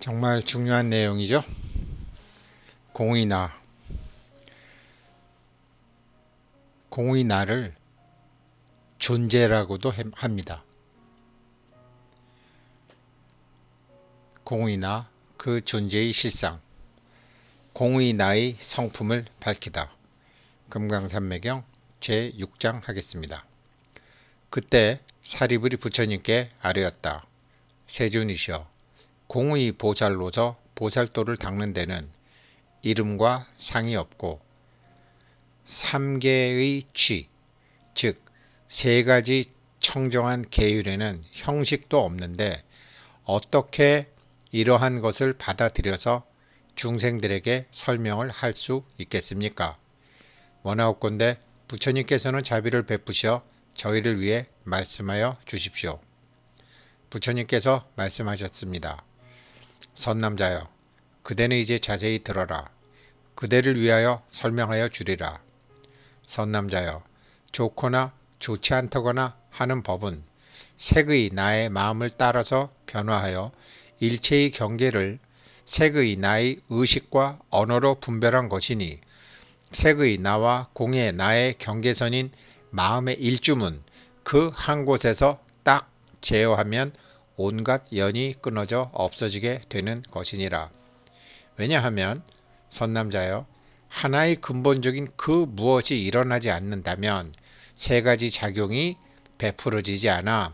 정말 중요한 내용이죠. 공이나 공이 나를 존재라고도 합니다. 공이나 그 존재의 실상, 공의 나의 성품을 밝히다. 금강산매경 제6장 하겠습니다. 그때 사리부리 부처님께 아뢰었다. 세존이시여 공의 보살로저 보살도를 닦는 데는 이름과 상이 없고 삼계의 취, 즉 세 가지 청정한 계율에는 형식도 없는데 어떻게 이러한 것을 받아들여서 중생들에게 설명을 할 수 있겠습니까? 원하옵건데 부처님께서는 자비를 베푸셔 저희를 위해 말씀하여 주십시오. 부처님께서 말씀하셨습니다. 선남자여 그대는 이제 자세히 들어라. 그대를 위하여 설명하여 주리라. 선남자여 좋거나 좋지 않다거나 하는 법은 색의 나의 마음을 따라서 변화하여 일체의 경계를 색의 나의 의식과 언어로 분별한 것이니 색의 나와 공의 나의 경계선인 마음의 일주문그한 곳에서 딱 제어하면 온갖 연이 끊어져 없어지게 되는 것이니라. 왜냐하면 선남자여 하나의 근본적인 그 무엇이 일어나지 않는다면 세 가지 작용이 베풀어지지 않아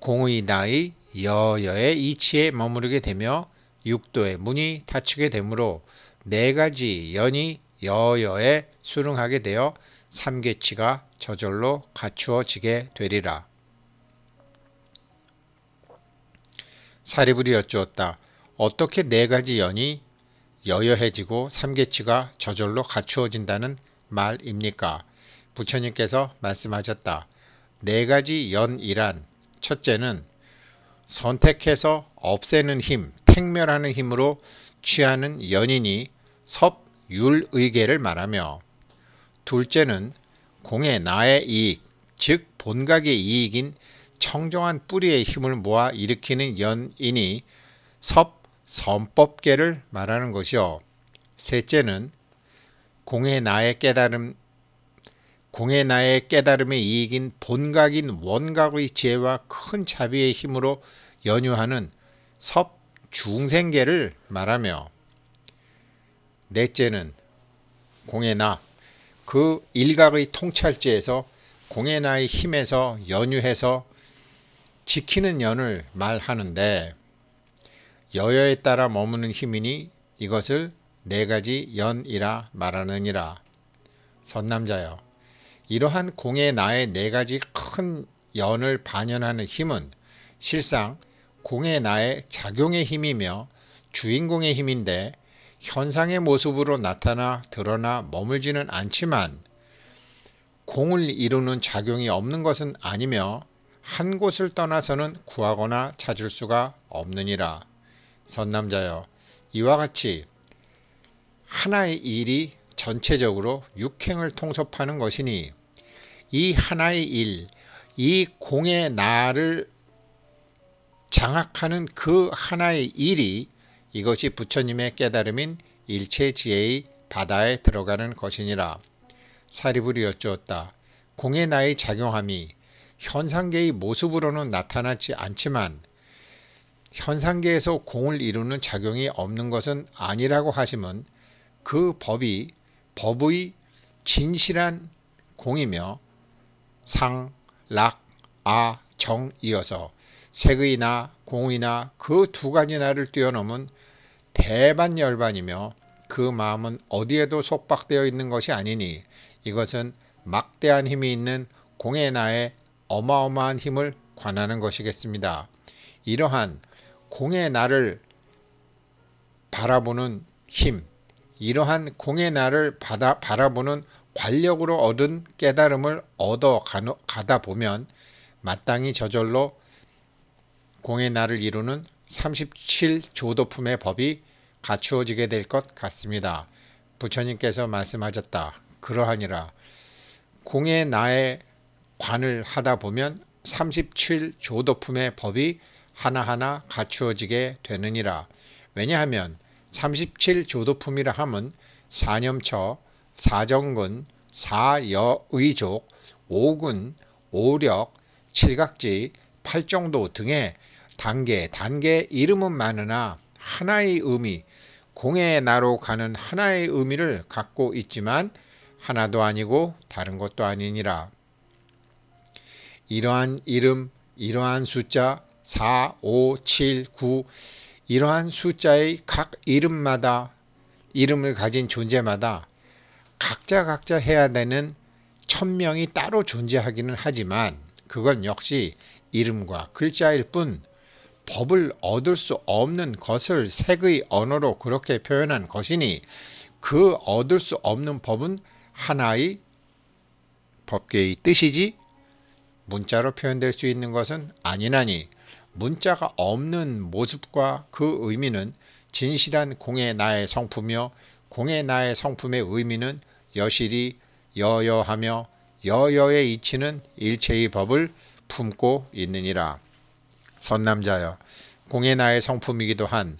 공의 나의 여여의 이치에 머무르게 되며 육도의 문이 닫히게 되므로 네 가지 연이 여여에 수능하게 되어 삼계치가 저절로 갖추어지게 되리라. 사립을 여쭈었다. 어떻게 네 가지 연이 여여해지고 삼계치가 저절로 갖추어진다는 말입니까? 부처님께서 말씀하셨다. 네 가지 연이란 첫째는 선택해서 없애는 힘, 택멸하는 힘으로 취하는 연인이 섭율의계를 말하며 둘째는 공의 나의 이익, 즉 본각의 이익인 청정한 뿌리의 힘을 모아 일으키는 연인이 섭, 선법계를 말하는 것이요. 셋째는 공의 나의 깨달음, 공의 나의 깨달음의 이익인 본각인 원각의 지혜와 큰 자비의 힘으로 연유하는 섭, 중생계를 말하며 넷째는 공의 나, 그 일각의 통찰지에서 공의 나의 힘에서 연유해서 지키는 연을 말하는데 여여에 따라 머무는 힘이니 이것을 네 가지 연이라 말하느니라. 선남자여 이러한 공의 나의 네 가지 큰 연을 반영하는 힘은 실상 공의 나의 작용의 힘이며 주인공의 힘인데 현상의 모습으로 나타나 드러나 머물지는 않지만 공을 이루는 작용이 없는 것은 아니며 한 곳을 떠나서는 구하거나 찾을 수가 없느니라. 선남자여, 이와 같이 하나의 일이 전체적으로 육행을 통섭하는 것이니 이 하나의 일, 이 공의 나를 장악하는 그 하나의 일이 이것이 부처님의 깨달음인 일체지혜의 바다에 들어가는 것이니라. 사리불이 여쭈었다. 공의 나의 작용함이 현상계의 모습으로는 나타나지 않지만 현상계에서 공을 이루는 작용이 없는 것은 아니라고 하시면그 법이 법의 진실한 공이며 상, 락, 아, 정 이어서 색의나 공이나 그 두 가지 나를 뛰어넘은 대반열반이며 그 마음은 어디에도 속박되어 있는 것이 아니니 이것은 막대한 힘이 있는 공의 나의 어마어마한 힘을 관하는 것이겠습니다. 이러한 공의 나를 바라보는 힘, 이러한 공의 나를 받아, 바라보는 관력으로 얻은 깨달음을 얻어 가다 보면 마땅히 저절로 공의 나를 이루는 37조도품의 법이 갖추어지게 될 것 같습니다. 부처님께서 말씀하셨다. 그러하니라. 공의 나의 관을 하다 보면 37조도품의 법이 하나하나 갖추어지게 되느니라. 왜냐하면 37조도품이라 함은 사념처, 사정근, 사여의족, 오근 오력, 칠각지, 팔정도 등의 단계 단계 이름은 많으나 하나의 의미 공의 나로 가는 하나의 의미를 갖고 있지만 하나도 아니고 다른 것도 아니니라. 이러한 이름, 이러한 숫자 4, 5, 7, 9 이러한 숫자의 각 이름마다 이름을 가진 존재마다 각자 각자 해야 되는 천명이 따로 존재하기는 하지만 그건 역시 이름과 글자일 뿐 법을 얻을 수 없는 것을 색의 언어로 그렇게 표현한 것이니 그 얻을 수 없는 법은 하나의 법계의 뜻이지 문자로 표현될 수 있는 것은 아니나니 문자가 없는 모습과 그 의미는 진실한 공의 나의 성품이며 공의 나의 성품의 의미는 여실히 여여하며 여여의 이치는 일체의 법을 품고 있느니라. 선남자여 공의 나의 성품이기도 한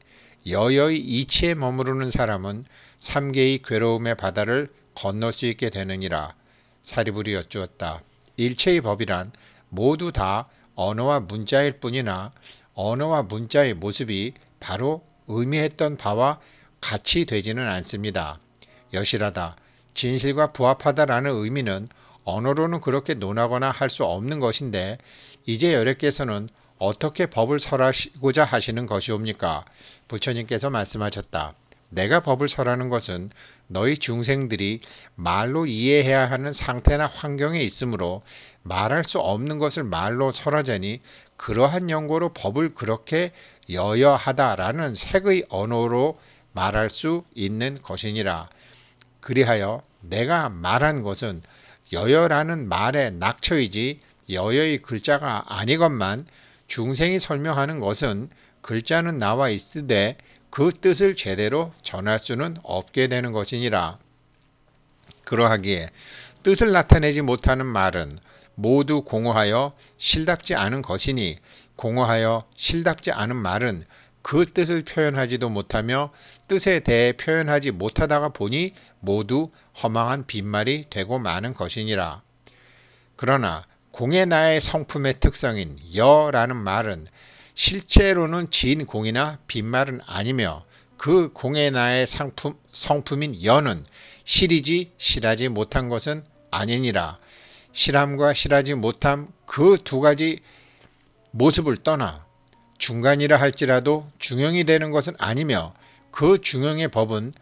여여의 이치에 머무르는 사람은 삼계의 괴로움의 바다를 건널 수 있게 되느니라. 사리불이 여쭈었다. 일체의 법이란 모두 다 언어와 문자일 뿐이나 언어와 문자의 모습이 바로 의미했던 바와 같이 되지는 않습니다. 여실하다, 진실과 부합하다라는 의미는 언어로는 그렇게 논하거나 할 수 없는 것인데 이제 여래께서는 어떻게 법을 설하시고자 하시는 것이옵니까? 부처님께서 말씀하셨다. 내가 법을 설하는 것은 너희 중생들이 말로 이해해야 하는 상태나 환경에 있으므로 말할 수 없는 것을 말로 설하자니 그러한 연고로 법을 그렇게 여여하다라는 색의 언어로 말할 수 있는 것이니라. 그리하여 내가 말한 것은 여여라는 말의 낙처이지 여여의 글자가 아니건만 중생이 설명하는 것은 글자는 나와 있으되 그 뜻을 제대로 전할 수는 없게 되는 것이니라. 그러하기에 뜻을 나타내지 못하는 말은 모두 공허하여 실답지 않은 것이니 공허하여 실답지 않은 말은 그 뜻을 표현하지도 못하며 뜻에 대해 표현하지 못하다가 보니 모두 허망한 빈말이 되고 마는 것이니라. 그러나 공의 나의 성품의 특성인 여라는 말은 실제로는 진 공이나 빈말은 아니며 그 공의 나의 상품, 성품인 여는 실이지 실하지 못한 것은 아니니라 실함과 실하지 못함 그 두 가지 모습을 떠나 중간이라 할지라도 중형이 되는 것은 아니며 그 중형의 법은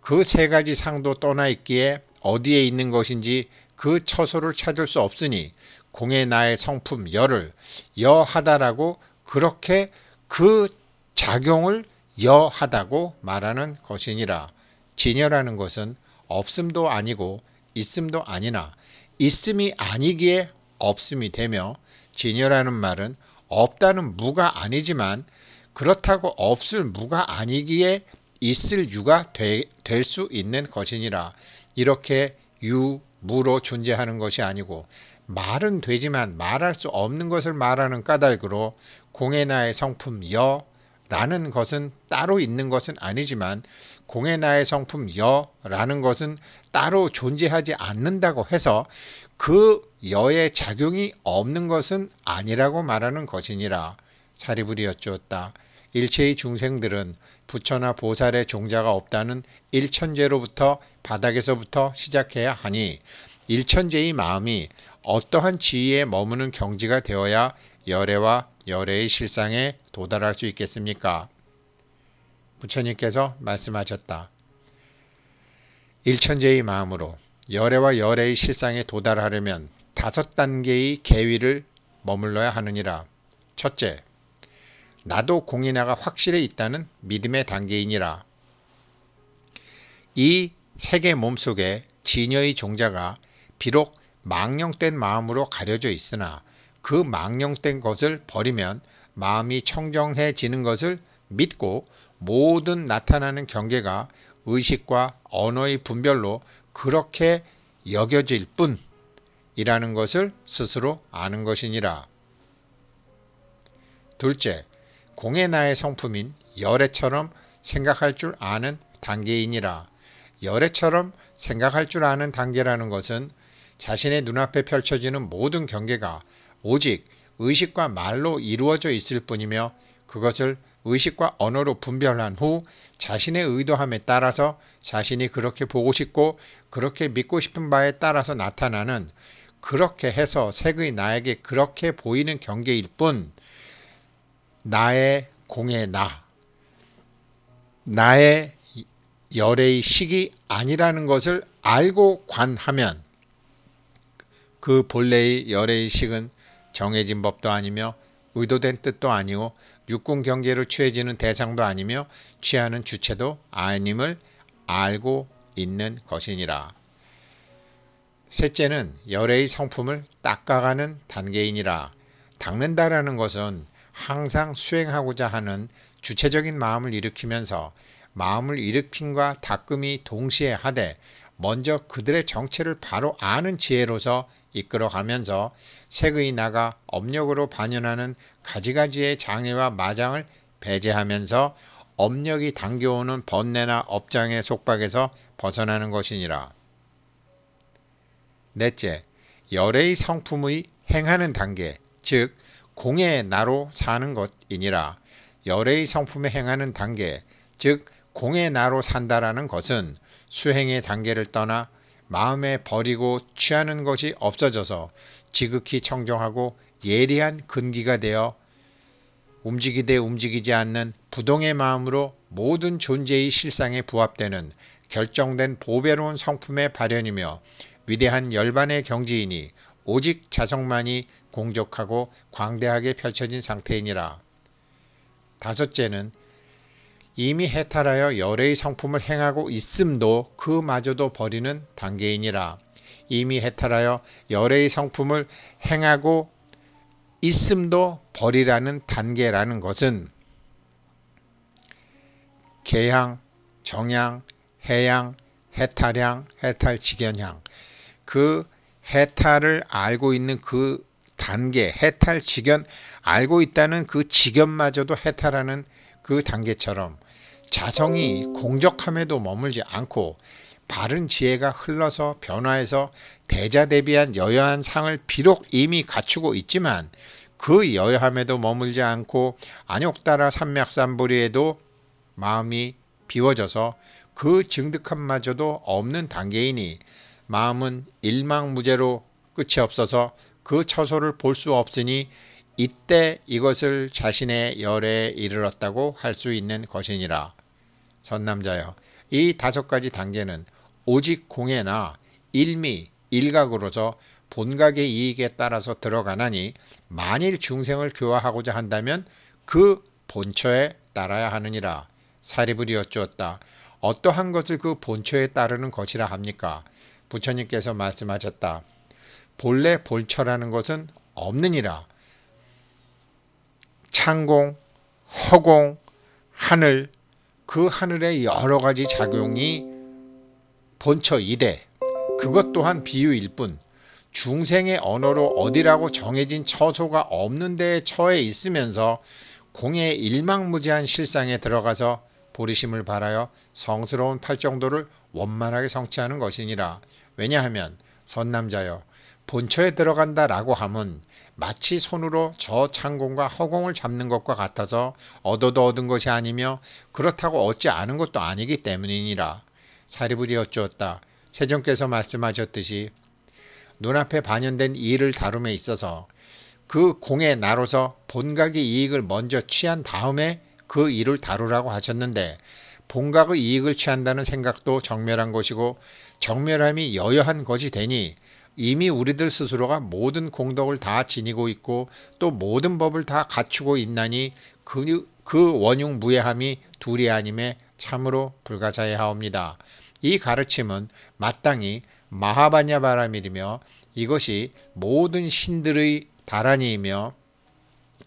그 세 가지 상도 떠나 있기에 어디에 있는 것인지 그 처소를 찾을 수 없으니 공의 나의 성품 여를 여하다라고 그렇게 그 작용을 여하다고 말하는 것이니라. 진여라는 것은 없음도 아니고 있음도 아니나 있음이 아니기에 없음이 되며 진여라는 말은 없다는 무가 아니지만 그렇다고 없을 무가 아니기에 있을 유가 될 수 있는 것이니라. 이렇게 유, 무로 존재하는 것이 아니고 말은 되지만 말할 수 없는 것을 말하는 까닭으로 공해나의 성품 여라는 것은 따로 있는 것은 아니지만 공해나의 성품 여라는 것은 따로 존재하지 않는다고 해서 그 여의 작용이 없는 것은 아니라고 말하는 것이니라 사리불이었지었다. 일체의 중생들은 부처나 보살의 종자가 없다는 일천재로부터 바닥에서부터 시작해야 하니 일천재의 마음이 어떠한 지위에 머무는 경지가 되어야 열애와 열애의 실상에 도달할 수 있겠습니까? 부처님께서 말씀하셨다. 일천재의 마음으로 열애와 열애의 실상에 도달하려면 다섯 단계의 계위를 머물러야 하느니라. 첫째, 나도 공인화가 확실히 있다는 믿음의 단계이니라. 이 세계 몸속에 진여의 종자가 비록 망령된 마음으로 가려져 있으나 그 망령된 것을 버리면 마음이 청정해지는 것을 믿고 모든 나타나는 경계가 의식과 언어의 분별로 그렇게 여겨질 뿐이라는 것을 스스로 아는 것이니라. 둘째, 공의 나의 성품인 열애처럼 생각할 줄 아는 단계이니라. 열애처럼 생각할 줄 아는 단계라는 것은 자신의 눈앞에 펼쳐지는 모든 경계가 오직 의식과 말로 이루어져 있을 뿐이며 그것을 의식과 언어로 분별한 후 자신의 의도함에 따라서 자신이 그렇게 보고 싶고 그렇게 믿고 싶은 바에 따라서 나타나는 그렇게 해서 색의 나에게 그렇게 보이는 경계일 뿐 나의 공의 나 나의 열의 식이 아니라는 것을 알고 관하면 그 본래의 열의 식은 정해진 법도 아니며 의도된 뜻도 아니고 육군 경계로 취해지는 대상도 아니며 취하는 주체도 아님을 알고 있는 것이니라. 셋째는 열의 성품을 닦아가는 단계이니라. 닦는다라는 것은 항상 수행하고자 하는 주체적인 마음을 일으키면서 마음을 일으킴과 닦음이 동시에 하되 먼저 그들의 정체를 바로 아는 지혜로서 이끌어가면서 색의 나가 업력으로 반연하는 가지가지의 장애와 마장을 배제하면서 업력이 당겨오는 번뇌나 업장의 속박에서 벗어나는 것이니라. 넷째, 열의 성품의 행하는 단계, 즉 공의 나로 사는 것이니라. 열의 성품의 행하는 단계, 즉 공의 나로 산다라는 것은 수행의 단계를 떠나 마음에 버리고 취하는 것이 없어져서 지극히 청정하고 예리한 근기가 되어 움직이되 움직이지 않는 부동의 마음으로 모든 존재의 실상에 부합되는 결정된 보배로운 성품의 발현이며 위대한 열반의 경지이니 오직 자성만이 공적하고 광대하게 펼쳐진 상태이니라. 다섯째는 이미 해탈하여 열의 성품을 행하고 있음도 그마저도 버리는 단계이니라. 이미 해탈하여 열의 성품을 행하고 있음도 버리라는 단계라는 것은 개향, 정향, 해양, 해탈향, 해탈지견향 그 해탈을 알고 있는 그 단계, 해탈지견 알고 있다는 그 지견마저도 해탈하는 그 단계처럼 자성이 공적함에도 머물지 않고 바른 지혜가 흘러서 변화해서 대자 대비한 여여한 상을 비록 이미 갖추고 있지만 그 여여함에도 머물지 않고 안욕 따라 삼맥삼부리에도 마음이 비워져서 그 증득함마저도 없는 단계이니 마음은 일망무제로 끝이 없어서 그 처소를 볼 수 없으니 이때 이것을 자신의 열에 이르렀다고 할 수 있는 것이니라. 선남자여 이 다섯 가지 단계는 오직 공해나 일미 일각으로서 본각의 이익에 따라서 들어가나니 만일 중생을 교화하고자 한다면 그 본처에 따라야 하느니라. 사리불이 어쩌었다. 어떠한 것을 그 본처에 따르는 것이라 합니까? 부처님께서 말씀하셨다. 본래 본처라는 것은 없느니라. 창공, 허공, 하늘 그 하늘의 여러 가지 작용이 본처 이래 그것 또한 비유일 뿐 중생의 언어로 어디라고 정해진 처소가 없는 데에 처해 있으면서 공의 일망무지한 실상에 들어가서 보리심을 바라여 성스러운 팔정도를 원만하게 성취하는 것이니라 왜냐하면 선남자여 본처에 들어간다라고 함은 마치 손으로 저 창공과 허공을 잡는 것과 같아서 얻어도 얻은 것이 아니며 그렇다고 얻지 않은 것도 아니기 때문이니라. 사리불이 어쩌었다. 세종께서 말씀하셨듯이 눈앞에 반영된 일을 다룸에 있어서 그 공의 나로서 본각의 이익을 먼저 취한 다음에 그 일을 다루라고 하셨는데 본각의 이익을 취한다는 생각도 정멸한 것이고 정멸함이 여여한 것이 되니 이미 우리들 스스로가 모든 공덕을 다 지니고 있고 또 모든 법을 다 갖추고 있나니 그, 그 원흉무예함이 둘이 아님에 참으로 불가자의하옵니다. 이 가르침은 마땅히 마하바냐 바람이며 이것이 모든 신들의 다란이이며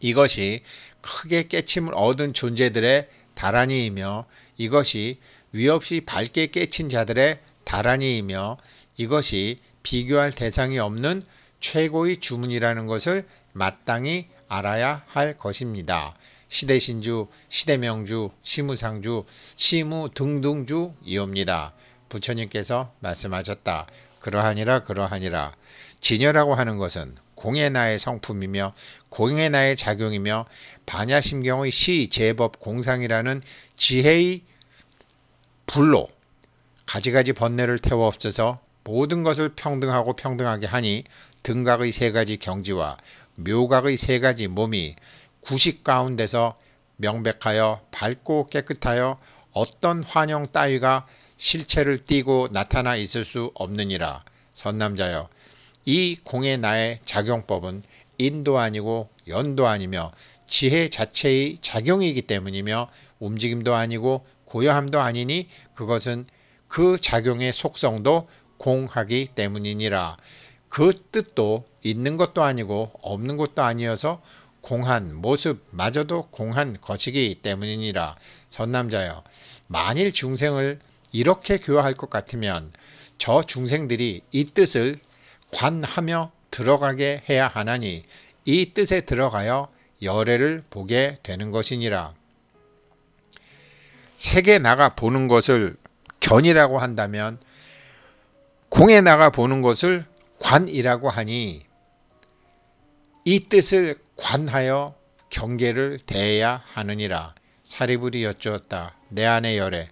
이것이 크게 깨침을 얻은 존재들의 다란이이며 이것이 위없이 밝게 깨친 자들의 다란이이며 이것이 비교할 대상이 없는 최고의 주문이라는 것을 마땅히 알아야 할 것입니다. 시대신주, 시대명주, 시무상주, 시무 등등주이옵니다. 부처님께서 말씀하셨다. 그러하니라 그러하니라. 진여라고 하는 것은 공의 나의 성품이며 공의 나의 작용이며 반야심경의 시, 제법, 공상이라는 지혜의 불로 가지가지 번뇌를 태워 없어서 모든 것을 평등하고 평등하게 하니 등각의 세 가지 경지와 묘각의 세 가지 몸이 구식 가운데서 명백하여 밝고 깨끗하여 어떤 환영 따위가 실체를 띠고 나타나 있을 수 없느니라 선남자여 이 공의 나의 작용법은 인도 아니고 연도 아니며 지혜 자체의 작용이기 때문이며 움직임도 아니고 고요함도 아니니 그것은 그 작용의 속성도 공하기 때문이니라. 그 뜻도 있는 것도 아니고 없는 것도 아니어서 공한 모습마저도 공한 것이기 때문이니라. 선남자여 만일 중생을 이렇게 교화할 것 같으면 저 중생들이 이 뜻을 관하며 들어가게 해야 하나니 이 뜻에 들어가여 열애를 보게 되는 것이니라. 세계 나가 보는 것을 견이라고 한다면 공에 나가 보는 것을 관이라고 하니 이 뜻을 관하여 경계를 대해야 하느니라 사리불이 여쭈었다 내 안의 열에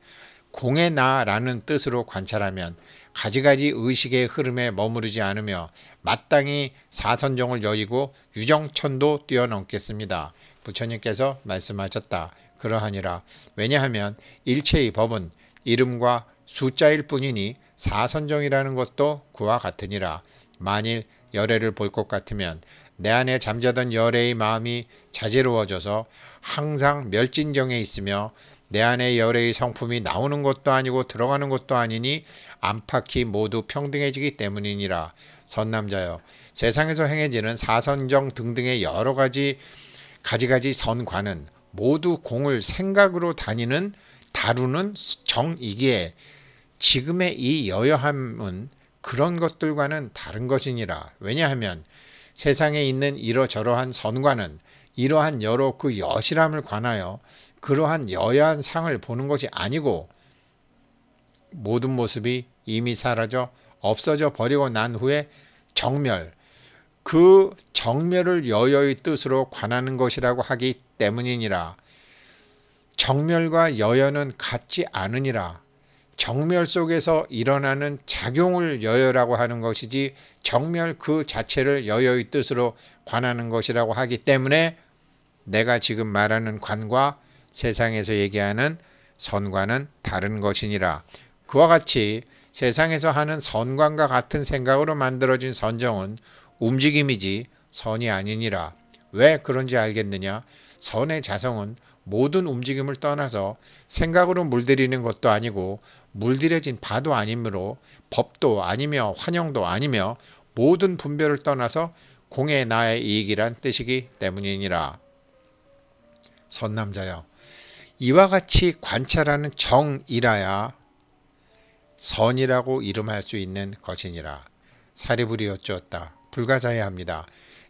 공에 나라는 뜻으로 관찰하면 가지가지 의식의 흐름에 머무르지 않으며 마땅히 사선정을 여의고 유정천도 뛰어넘겠습니다. 부처님께서 말씀하셨다. 그러하니라. 왜냐하면 일체의 법은 이름과 숫자일 뿐이니 사선정이라는 것도 그와 같으니라. 만일 열애를 볼 것 같으면 내 안에 잠자던 열애의 마음이 자제로워져서 항상 멸진정에 있으며 내 안에 열애의 성품이 나오는 것도 아니고 들어가는 것도 아니니 안팎이 모두 평등해지기 때문이니라. 선남자여 세상에서 행해지는 사선정 등등의 여러 가지 가지가지 선관은 모두 공을 생각으로 다니는 다루는 정이기에 지금의 이 여여함은 그런 것들과는 다른 것이니라. 왜냐하면 세상에 있는 이러저러한 선과는 이러한 여러 그 여실함을 관하여 그러한 여야한 상을 보는 것이 아니고 모든 모습이 이미 사라져 없어져 버리고 난 후에 정멸 그 정멸을 여여의 뜻으로 관하는 것이라고 하기 때문이니라 정멸과 여여는 같지 않으니라 정멸 속에서 일어나는 작용을 여여라고 하는 것이지 정멸 그 자체를 여여의 뜻으로 관하는 것이라고 하기 때문에 내가 지금 말하는 관과 세상에서 얘기하는 선관은 다른 것이니라. 그와 같이 세상에서 하는 선관과 같은 생각으로 만들어진 선정은 움직임이지 선이 아니니라. 왜 그런지 알겠느냐? 선의 자성은 모든 움직임을 떠나서 생각으로 물들이는 것도 아니고 물들여진 바도 아니므로 법도 아니며 환영도 아니며 모든 분별을 떠나서 공의 나의 이익이란 뜻이기 때문이니라. 선남자여 이와 같이 관찰하는 정이라야 선이라고 이름할 수 있는 것이니라. 사리불이 어쩌었다. 불가자야 합니다.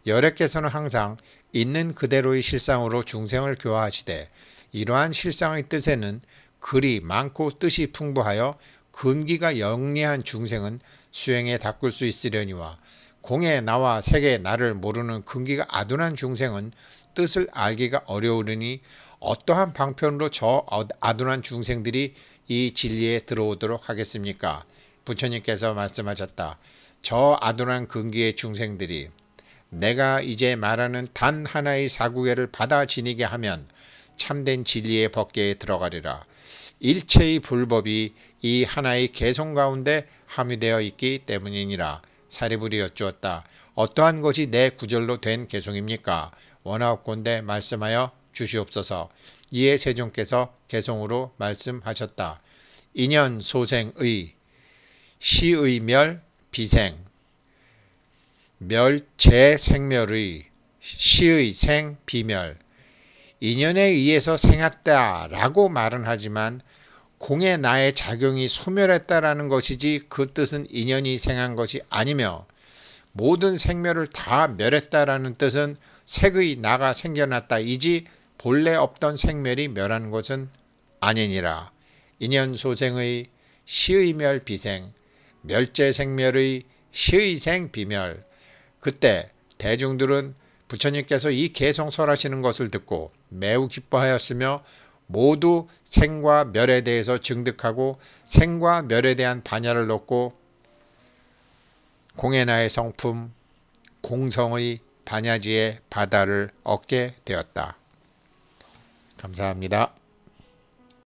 여래께서는 항상 있는 그대로의 실상으로 중생을 교화하시되 이러한 실상의 뜻에는 글이 많고 뜻이 풍부하여 근기가 영리한 중생은 수행에 닦을 수 있으려니와 공에 나와 색에 나를 모르는 근기가 아둔한 중생은 뜻을 알기가 어려우니 어떠한 방편으로 저 아둔한 중생들이 이 진리에 들어오도록 하겠습니까? 부처님께서 말씀하셨다. 저 아둔한 근기의 중생들이 내가 이제 말하는 단 하나의 사구계를 받아 지니게 하면 참된 진리의 법계에 들어가리라. 일체의 불법이 이 하나의 개성 가운데 함유되어 있기 때문이니라. 사리불이 여쭈었다. 어떠한 것이 내 구절로 된 개성입니까? 원하옵건대 말씀하여 주시옵소서. 이에 세종께서 개성으로 말씀하셨다. 인연 소생의 시의 멸 비생 멸 재생멸의 시의 생 비멸 인연에 의해서 생겼다라고 말은 하지만 공의 나의 작용이 소멸했다라는 것이지 그 뜻은 인연이 생한 것이 아니며 모든 생멸을 다 멸했다라는 뜻은 색의 나가 생겨났다이지 본래 없던 생멸이 멸한 것은 아니니라. 인연 소생의 시의멸 비생, 멸제 생멸의 시의생 비멸. 그때 대중들은 부처님께서 이 개성설하시는 것을 듣고 매우 기뻐하였으며 모두 생과 멸에 대해서 증득하고 생과 멸에 대한 반야를 놓고 공해나의 성품 공성의 반야지의 바다를 얻게 되었다. 감사합니다.